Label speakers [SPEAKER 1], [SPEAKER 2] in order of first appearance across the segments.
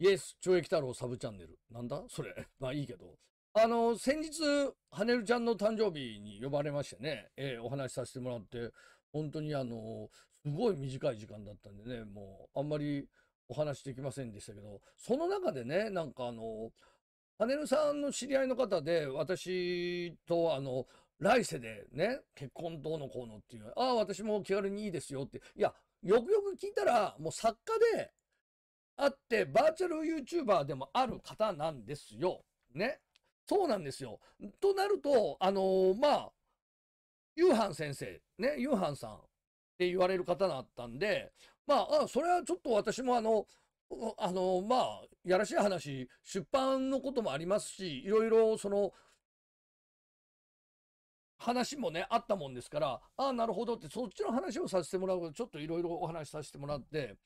[SPEAKER 1] イエス、懲役太郎サブチャンネル。なんだそれ。まあいいけど。あの、先日、ハネるちゃんの誕生日に呼ばれましてね、えー、お話しさせてもらって、本当にあの、すごい短い時間だったんでね、もう、あんまりお話できませんでしたけど、その中でね、なんかあの、ハネるさんの知り合いの方で、私とあの、来世でね、結婚どうのこうのっていう、ああ、私も気軽にいいですよって、いや、よくよく聞いたら、もう作家で、あって、バーチャル YouTuber でもある方なんですよ。ね。そうなんですよ。となると、あのー、まあ、ユーハン先生、ね、ユーハンさんって言われる方だったんで、まあ、あそれはちょっと私もあの、あの、まあ、やらしい話、出版のこともありますし、いろいろその、話もね、あったもんですから、ああ、なるほどって、そっちの話をさせてもらうちょっといろいろお話しさせてもらって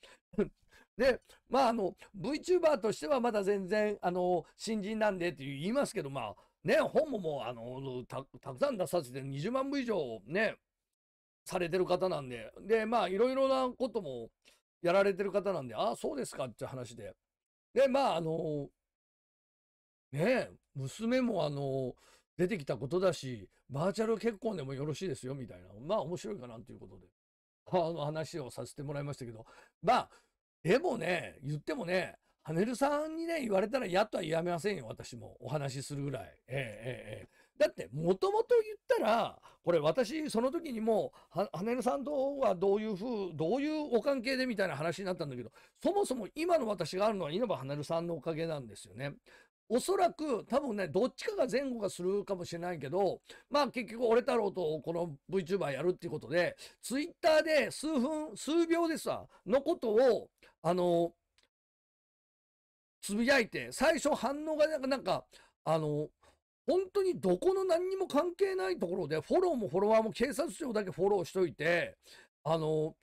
[SPEAKER 1] で、まあ、あの、VTuber としてはまだ全然、あの、新人なんでって言いますけど、まあ、ね、本ももう、あの、たくさん出させて20万部以上ね、されてる方なんで、で、まあ、いろいろなこともやられてる方なんで、ああ、そうですかって話で。で、まあ、あの、ね、娘も、あの、出てきたことだし、バーチャル結婚でもよろしいですよ、みたいな。まあ、面白いかな、ということで。あの話をさせてもらいましたけど、まあ、でもね、言ってもね、ハネルさんにね、言われたらやっとはやめませんよ、私も。お話しするぐらい。ええええ。だって、もともと言ったら、これ私、その時にもう、ハネルさんとはどういうふう、どういうお関係でみたいな話になったんだけど、そもそも今の私があるのは稲葉ハネルさんのおかげなんですよね。おそらく多分ね、どっちかが前後がするかもしれないけど、まあ結局俺太郎とこの VTuber やるっていうことで、ツイッターで数分、数秒でさ、のことを、あの、つぶやいて、最初反応がなんか、なんか、あの、本当にどこの何にも関係ないところで、フォローもフォロワーも警察庁だけフォローしといて、あの、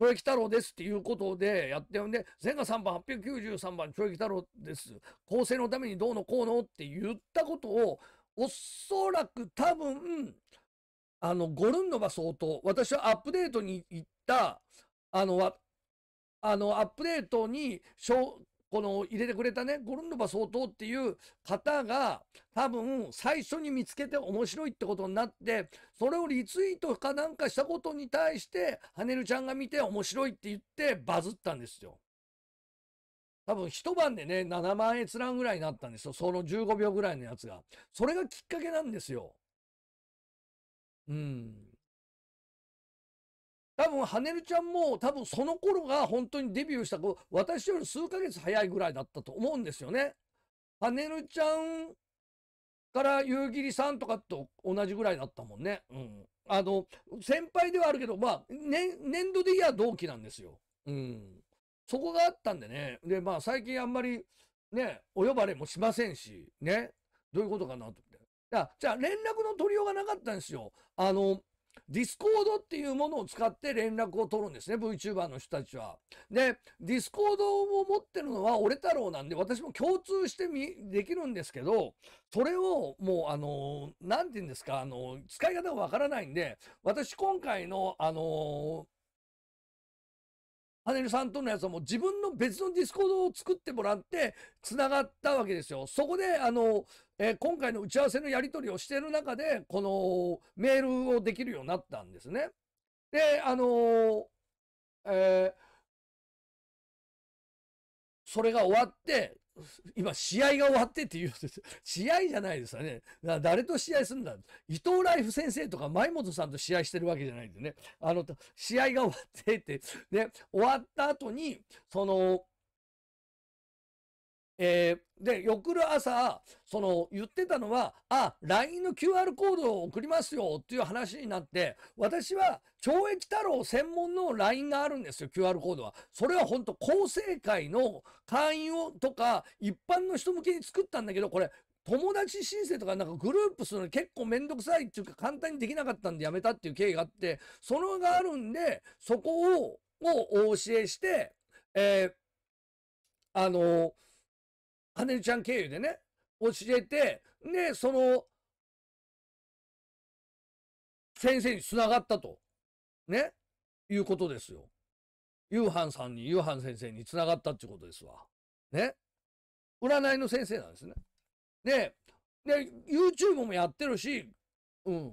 [SPEAKER 1] 懲役太郎ですっていうことでやってるんで、前科3番893番懲役太郎です。構成のためにどうのこうのって言ったことを、おそらく多分、あの、ゴルンの場相当、私はアップデートに行った、あの、あの、アップデートにこの入れてくれたね、ゴルンドバ総統っていう方が、多分最初に見つけて面白いってことになって、それをリツイートかなんかしたことに対して、羽ねるちゃんが見て面白いって言ってバズったんですよ。多分一晩でね、7万閲覧ぐらいになったんですよ。その15秒ぐらいのやつが。それがきっかけなんですよ。うん。多分、はねるちゃんも、多分その頃が本当にデビューした子、私より数ヶ月早いぐらいだったと思うんですよね。はねるちゃんから夕霧さんとかと同じぐらいだったもんね。うん。あの、先輩ではあるけど、まあ、年度でいや同期なんですよ。うん。そこがあったんでね。で、まあ、最近あんまり、ね、お呼ばれもしませんし、ね。どういうことかなと。思って。じゃあ、連絡の取りようがなかったんですよ。あの、ディスコードっていうものを使って連絡を取るんですね、VTuber の人たちは。で、ディスコードを持ってるのは俺太郎なんで、私も共通してみ、できるんですけど、それをもう、あの、なんて言うんですか、あの、使い方がわからないんで、私今回の、あの、パネルさんとのやつはもう自分の別のディスコードを作ってもらって、繋がったわけですよ。そこで、あの、えー、今回の打ち合わせのやり取りをしている中で、このメールをできるようになったんですね。で、あのー、えー、それが終わって、今試合が終わってって言うんです。試合じゃないですよね。誰と試合するんだ。伊藤ライフ先生とか前本さんと試合してるわけじゃないんでね。あの、試合が終わってって、ね、終わった後に、その、えー、で、翌朝、その、言ってたのは、あ、LINE の QR コードを送りますよっていう話になって、私は懲役太郎専門の LINE があるんですよ、QR コードは。それは本当厚生会の会員をとか、一般の人向けに作ったんだけど、これ、友達申請とかなんかグループするの結構めんどくさいっていうか簡単にできなかったんでやめたっていう経緯があって、そのがあるんで、そこを、をお教えして、えー、あのー羽生ちゃん経由でね、教えて、で、その、先生につながったと。ね。いうことですよ。夕飯さんに、夕飯先生につながったってことですわ。ね。占いの先生なんですね。で、で、YouTube もやってるし、うん。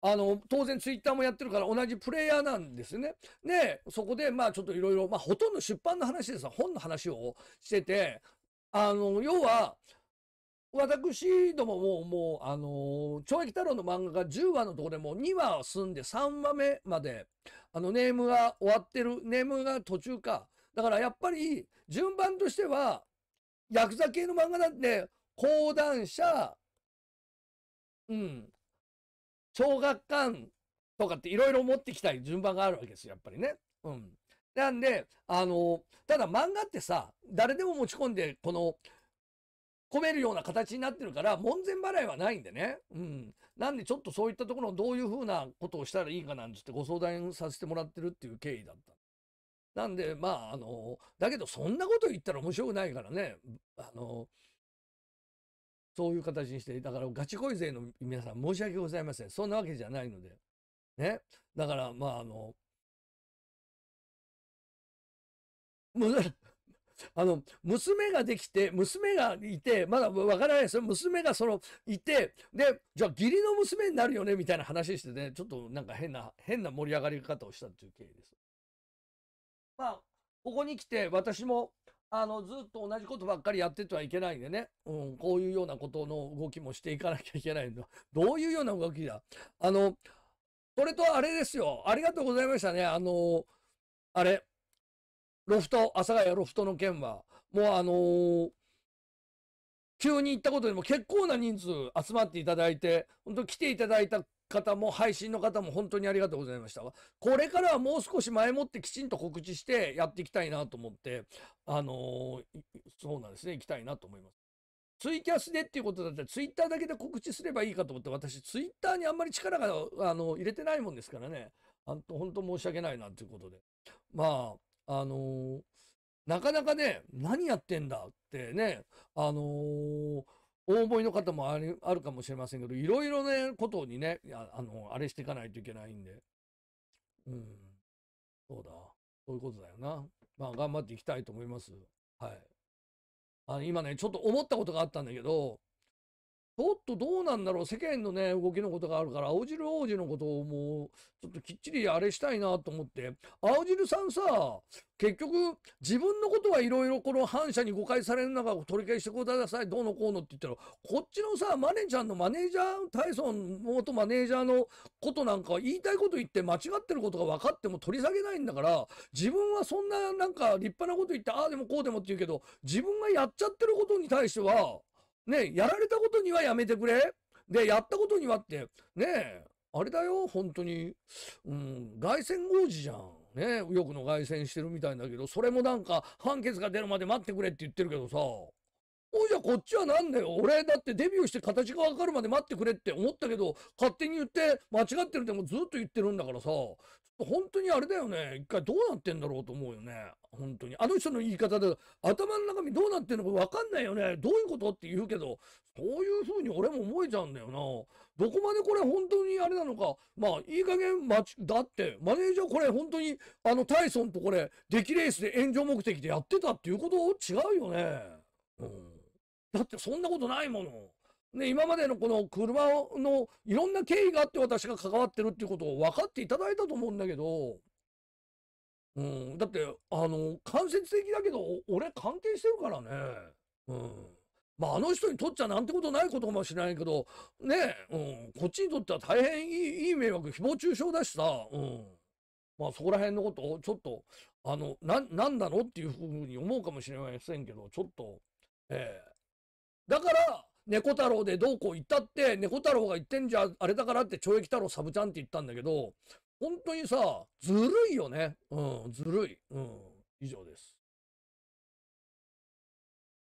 [SPEAKER 1] あの、当然 Twitter もやってるから同じプレイヤーなんですね。で、そこで、まあちょっといろいろ、まあほとんど出版の話ですわ。本の話をしてて、あの、要は、私どももう、もう、あの、懲役太郎の漫画が10話のところでもう2話済んで3話目まで、あの、ネームが終わってる、ネームが途中か。だからやっぱり、順番としては、ヤクザ系の漫画なんて、講談社、うん、小学館とかっていろいろ持ってきたい順番があるわけですよ、やっぱりね。うん。なんで、あの、ただ漫画ってさ、誰でも持ち込んで、この、込めるような形になってるから、門前払いはないんでね。うん。なんでちょっとそういったところをどういうふうなことをしたらいいかなんつってご相談させてもらってるっていう経緯だった。なんで、まあ、あの、だけどそんなこと言ったら面白くないからね。あの、そういう形にして、だからガチ恋勢の皆さん申し訳ございません。そんなわけじゃないので。ね。だから、まあ、あの、あの、娘ができて、娘がいて、まだわからないですよ。娘がその、いて、で、じゃあ義理の娘になるよね、みたいな話してね、ちょっとなんか変な、変な盛り上がり方をしたっていう経緯です。まあ、ここに来て、私も、あの、ずっと同じことばっかりやっててはいけないんでね、うん、こういうようなことの動きもしていかなきゃいけないんだ。どういうような動きだあの、それとあれですよ。ありがとうございましたね。あの、あれ。ロフト、阿佐ヶ谷ロフトの件は、もうあのー、急に行ったことでも結構な人数集まっていただいて、本当来ていただいた方も配信の方も本当にありがとうございましたこれからはもう少し前もってきちんと告知してやっていきたいなと思って、あのー、そうなんですね、行きたいなと思います。ツイキャスでっていうことだったら、ツイッターだけで告知すればいいかと思って、私、ツイッターにあんまり力があの入れてないもんですからね、本当申し訳ないなということで。まあ、あのー、なかなかね、何やってんだってね、あのー、お思いの方もあるあるかもしれませんけど、いろいろね、ことにね、あの、あれしていかないといけないんで。うん。そうだ。そういうことだよな。まあ、頑張っていきたいと思います。はい。あ今ね、ちょっと思ったことがあったんだけど、ちょっとどうなんだろう世間のね、動きのことがあるから、青汁王子のことをもう、ちょっときっちりあれしたいなと思って、青汁さんさ、結局、自分のことはいろいろこの反社に誤解される中、取り消してください、どうのこうのって言ったら、こっちのさ、マネちゃんのマネージャー、体操の元マネージャーのことなんか言いたいこと言って間違ってることが分かっても取り下げないんだから、自分はそんななんか立派なこと言って、ああでもこうでもって言うけど、自分がやっちゃってることに対しては、ね、やられたことにはやめてくれ。で、やったことにはって、ねえ、あれだよ、本当に。うん、凱旋王子じゃん。ね右翼の凱旋してるみたいだけど、それもなんか判決が出るまで待ってくれって言ってるけどさ。おじゃこっちはなんだよ。俺だってデビューして形がわかるまで待ってくれって思ったけど、勝手に言って間違ってるでもずっと言ってるんだからさ、本当にあれだよね。一回どうなってんだろうと思うよね。本当に。あの人の言い方で頭の中身どうなってんのかわかんないよね。どういうことって言うけど、そういう風に俺も思えちゃうんだよな。どこまでこれ本当にあれなのか。まあ、いい加減、まち、だって、マネージャーこれ本当に、あの、タイソンとこれ、デキレースで炎上目的でやってたっていうこと違うよね。うん。だってそんなことないもの。ね、今までのこの車のいろんな経緯があって私が関わってるっていうことを分かっていただいたと思うんだけど、うん、だって、あの、間接的だけど、俺関係してるからね。うん。まあ、あの人にとっちゃなんてことないことかもしれないけど、ねえ、うん、こっちにとっては大変いい、いい迷惑、誹謗中傷だしさ、うん。まあ、そこら辺のことを、ちょっと、あの、な、なんだろうっていうふうに思うかもしれませんけど、ちょっと、ええだから、猫太郎でどうこう言ったって、猫太郎が言ってんじゃ、あれだからって懲役太郎サブちゃんって言ったんだけど、本当にさ、ずるいよね。うん、ずるい。うん、以上です。